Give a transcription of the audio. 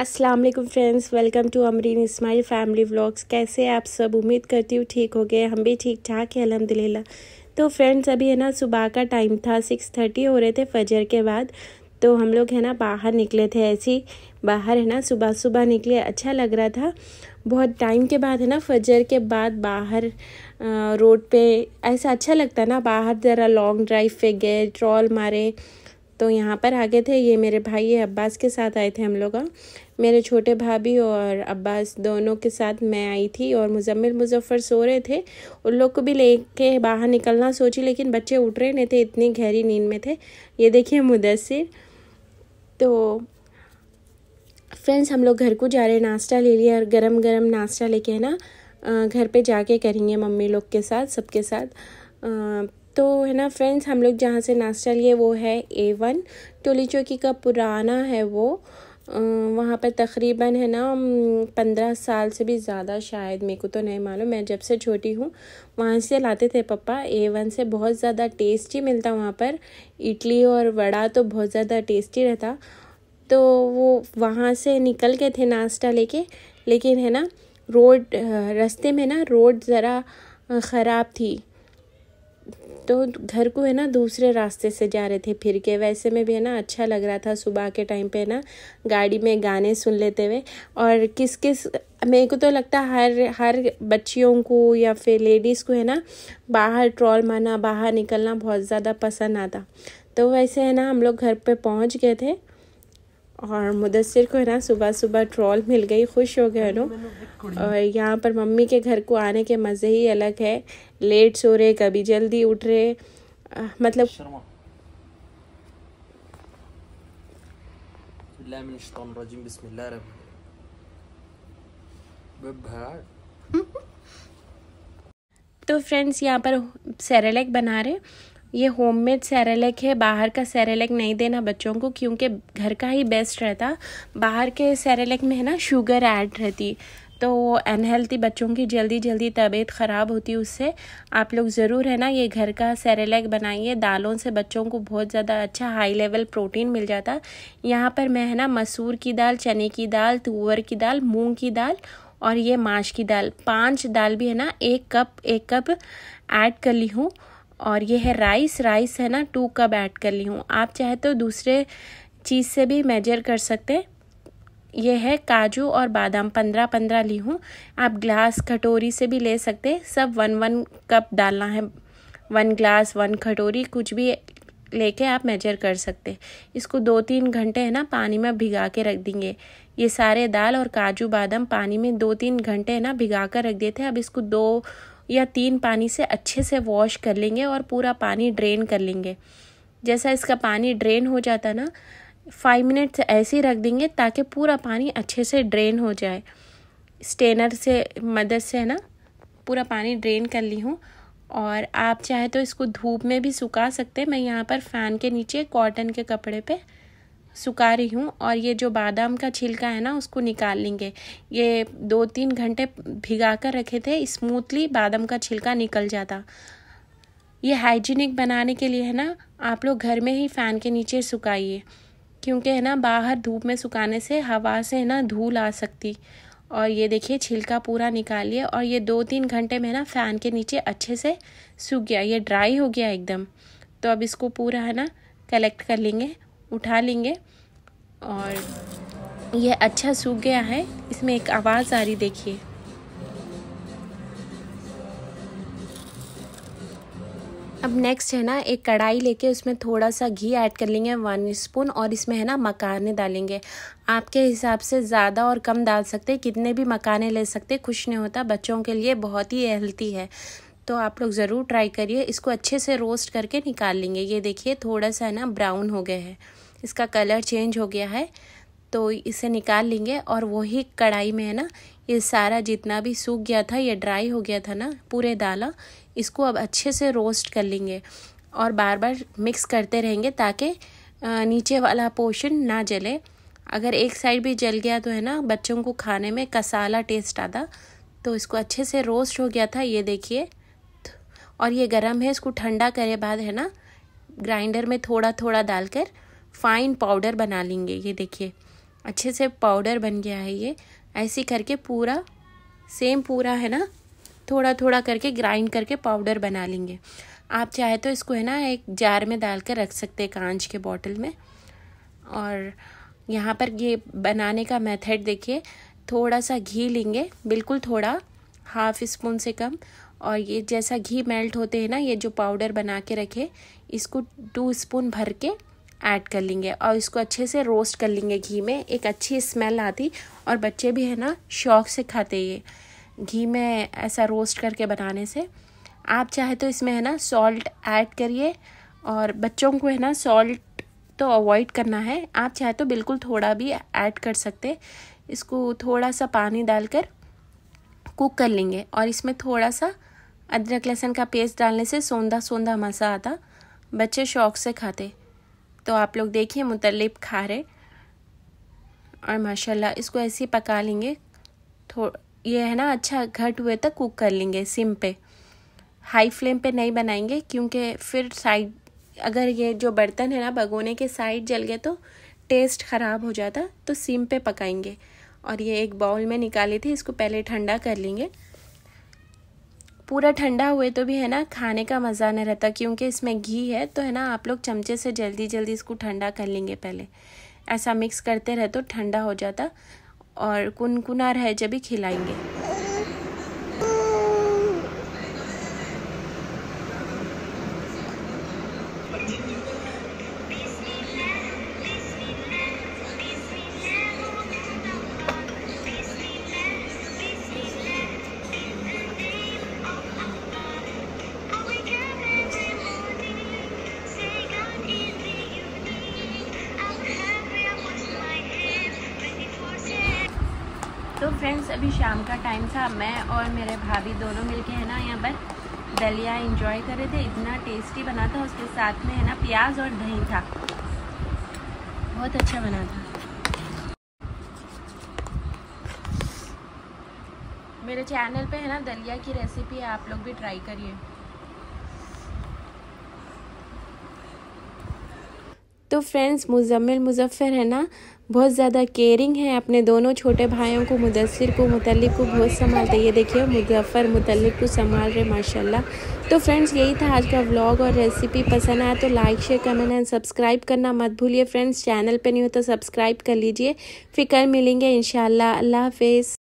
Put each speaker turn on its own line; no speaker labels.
अस्सलाम वालेकुम friends welcome to Amreen Ismail family vlogs कैसे आप सब उम्मीद करती हूँ ठीक हो गए हम भी ठीक ठाक हैं अलहमदिल्ला तो फ्रेंड्स अभी है ना सुबह का टाइम था सिक्स थर्टी हो रहे थे फजर के बाद तो हम लोग है ना बाहर निकले थे ऐसे ही बाहर है ना सुबह सुबह निकले अच्छा लग रहा था बहुत टाइम के बाद है ना फजर के बाद बाहर रोड पे ऐसा अच्छा लगता है ना बाहर ज़रा लॉन्ग ड्राइव पे गए ट्रॉल मारे तो यहाँ पर आ गए थे ये मेरे भाई ये अब्बास के साथ आए थे हम लोग मेरे छोटे भाभी और अब्बास दोनों के साथ मैं आई थी और मुजम्मिल मुजफ्फ़र सो रहे थे उन लोग को भी लेके बाहर निकलना सोची लेकिन बच्चे उठ रहे नहीं थे इतनी गहरी नींद में थे ये देखिए मुदसर तो फ्रेंड्स हम लोग घर को जा रहे नाश्ता ले लिया और गरम गरम नाश्ता लेके है ना घर पे जाके करेंगे मम्मी लोग के साथ सबके साथ तो है ना फ्रेंड्स हम लोग जहाँ से नाश्ता लिए वो है ए वन टोली चौकी का पुराना है वो वहाँ पर तकरीबन है ना पंद्रह साल से भी ज़्यादा शायद मेरे को तो नहीं मालूम मैं जब से छोटी हूँ वहाँ से लाते थे पापा ए वन से बहुत ज़्यादा टेस्टी मिलता वहाँ पर इडली और वड़ा तो बहुत ज़्यादा टेस्टी रहता तो वो वहाँ से निकल गए थे नाश्ता लेके लेकिन है ना रोड रास्ते में ना रोड ज़रा ख़राब थी तो घर को है ना दूसरे रास्ते से जा रहे थे फिर के वैसे में भी है ना अच्छा लग रहा था सुबह के टाइम पे ना गाड़ी में गाने सुन लेते हुए और किस किस मेरे को तो लगता हर हर बच्चियों को या फिर लेडीज़ को है ना बाहर ट्रॉल मारना बाहर निकलना बहुत ज़्यादा पसंद आता तो वैसे है ना हम लोग घर पे पहुंच गए थे और मुदसर को है ना सुबह सुबह ट्रॉल मिल गई खुश हो गए नो और यहाँ पर मम्मी के घर को आने के मज़े ही अलग है लेट सो रहे कभी जल्दी उठ रहे आ, मतलब तो फ्रेंड्स यहाँ पर सेरेलेक बना रहे ये होममेड सेरेलेक है बाहर का सेरेलेक नहीं देना बच्चों को क्योंकि घर का ही बेस्ट रहता बाहर के सेरेलेक में है ना शुगर ऐड रहती तो वो अनहेल्थी बच्चों की जल्दी जल्दी तबीयत ख़राब होती उससे आप लोग ज़रूर है ना ये घर का सेरेलेक बनाइए दालों से बच्चों को बहुत ज़्यादा अच्छा हाई लेवल प्रोटीन मिल जाता यहाँ पर मैं है ना मसूर की दाल चने की दाल तुअर की दाल मूँग की दाल और ये माश की दाल पांच दाल भी है ना एक कप एक कप ऐड कर ली हूँ और ये है राइस राइस है ना टू कप ऐड कर ली हूँ आप चाहे तो दूसरे चीज़ से भी मेजर कर सकते ये है काजू और बादाम पंद्रह पंद्रह ली हूँ आप ग्लास कटोरी से भी ले सकते सब वन वन कप डालना है वन ग्लास वन कटोरी कुछ भी लेके आप मेजर कर सकते इसको दो तीन घंटे है ना पानी में भिगा के रख देंगे ये सारे दाल और काजू बादाम पानी में दो तीन घंटे है ना भिगा कर रख देते अब इसको दो या तीन पानी से अच्छे से वॉश कर लेंगे और पूरा पानी ड्रेन कर लेंगे जैसा इसका पानी ड्रेन हो जाता ना फाइव मिनट्स ऐसे ही रख देंगे ताकि पूरा पानी अच्छे से ड्रेन हो जाए स्टेनर से मदद से है ना पूरा पानी ड्रेन कर ली हूँ और आप चाहे तो इसको धूप में भी सुखा सकते हैं मैं यहाँ पर फ़ैन के नीचे कॉटन के कपड़े पे सुखा रही हूँ और ये जो बादाम का छिलका है ना उसको निकाल लेंगे ये दो तीन घंटे भिगा कर रखे थे स्मूथली बादाम का छिलका निकल जाता ये हाइजीनिक बनाने के लिए है ना आप लोग घर में ही फ़ैन के नीचे सुखाइए क्योंकि है ना बाहर धूप में सुखाने से हवा से है ना धूल आ सकती और ये देखिए छिलका पूरा निकालिए और ये दो तीन घंटे में ना फ़ैन के नीचे अच्छे से सूख गया ये ड्राई हो गया एकदम तो अब इसको पूरा है ना कलेक्ट कर लेंगे उठा लेंगे और यह अच्छा सूख गया है इसमें एक आवाज़ आ रही देखिए अब नेक्स्ट है ना एक कढ़ाई लेके उसमें थोड़ा सा घी ऐड कर लेंगे वन स्पून और इसमें है ना मकाने डालेंगे आपके हिसाब से ज़्यादा और कम डाल सकते हैं कितने भी मकाने ले सकते खुश नहीं होता बच्चों के लिए बहुत ही हेल्थी है तो आप लोग ज़रूर ट्राई करिए इसको अच्छे से रोस्ट करके निकाल लेंगे ये देखिए थोड़ा सा है ना ब्राउन हो गया है इसका कलर चेंज हो गया है तो इसे निकाल लेंगे और वही कढ़ाई में है ना ये सारा जितना भी सूख गया था ये ड्राई हो गया था ना पूरे दाला इसको अब अच्छे से रोस्ट कर लेंगे और बार बार मिक्स करते रहेंगे ताकि नीचे वाला पोर्शन ना जले अगर एक साइड भी जल गया तो है ना बच्चों को खाने में कसाला टेस्ट आता तो इसको अच्छे से रोस्ट हो गया था ये देखिए और ये गर्म है इसको ठंडा करे बाद है ना ग्राइंडर में थोड़ा थोड़ा डालकर फाइन पाउडर बना लेंगे ये देखिए अच्छे से पाउडर बन गया है ये ऐसे करके पूरा सेम पूरा है ना थोड़ा थोड़ा करके ग्राइंड करके पाउडर बना लेंगे आप चाहे तो इसको है ना एक जार में डाल कर रख सकते हैं कांच के बॉटल में और यहाँ पर ये बनाने का मेथड देखिए थोड़ा सा घी लेंगे बिल्कुल थोड़ा हाफ स्पून से कम और ये जैसा घी मेल्ट होते हैं ना ये जो पाउडर बना के रखे इसको टू स्पून भर के ऐड कर लेंगे और इसको अच्छे से रोस्ट कर लेंगे घी में एक अच्छी स्मेल आती और बच्चे भी है ना शौक से खाते ये घी में ऐसा रोस्ट करके बनाने से आप चाहे तो इसमें है ना सॉल्ट ऐड करिए और बच्चों को है ना सॉल्ट तो अवॉइड करना है आप चाहे तो बिल्कुल थोड़ा भी ऐड कर सकते इसको थोड़ा सा पानी डालकर कुक कर लेंगे और इसमें थोड़ा सा अदरक लहसुन का पेस्ट डालने से सौंदा सोंदा मज़ा आता बच्चे शौक से खाते तो आप लोग देखिए मुतलब खा रहे और माशाल्लाह इसको ऐसे ही पका लेंगे थो ये है ना अच्छा घट हुए तक कुक कर लेंगे सिम पे हाई फ्लेम पे नहीं बनाएंगे क्योंकि फिर साइड अगर ये जो बर्तन है ना भगोने के साइड जल गए तो टेस्ट ख़राब हो जाता तो सिम पे पकाएंगे और ये एक बाउल में निकाले थे इसको पहले ठंडा कर लेंगे पूरा ठंडा हुए तो भी है ना खाने का मज़ा नहीं रहता क्योंकि इसमें घी है तो है ना आप लोग चमचे से जल्दी जल्दी इसको ठंडा कर लेंगे पहले ऐसा मिक्स करते रहे तो ठंडा हो जाता और कुनकुना रह जब भी खिलाएंगे फ्रेंड्स अभी शाम का टाइम था मैं और मेरे भाभी दोनों मिलके है ना यहाँ पर दलिया इंजॉय कर रहे थे इतना टेस्टी बना था उसके साथ में है ना प्याज और दही था बहुत अच्छा बना था मेरे चैनल पे है ना दलिया की रेसिपी आप लोग भी ट्राई करिए तो फ्रेंड्स मुजम्मिल मुजफ्फ़र है ना बहुत ज़्यादा केयरिंग है अपने दोनों छोटे भाइयों को मुदसर को मुतल को बहुत संभालते ये देखिए मुजफ्फ़र मुतलिक को संभाल रहे माशाल्लाह तो फ्रेंड्स यही था आज का व्लॉग और रेसिपी पसंद आया तो like share comment and subscribe करना मत भूलिए फ्रेंड्स चैनल पे नहीं हो तो सब्सक्राइब कर लीजिए फिर कल मिलेंगे इन अल्लाह हाफ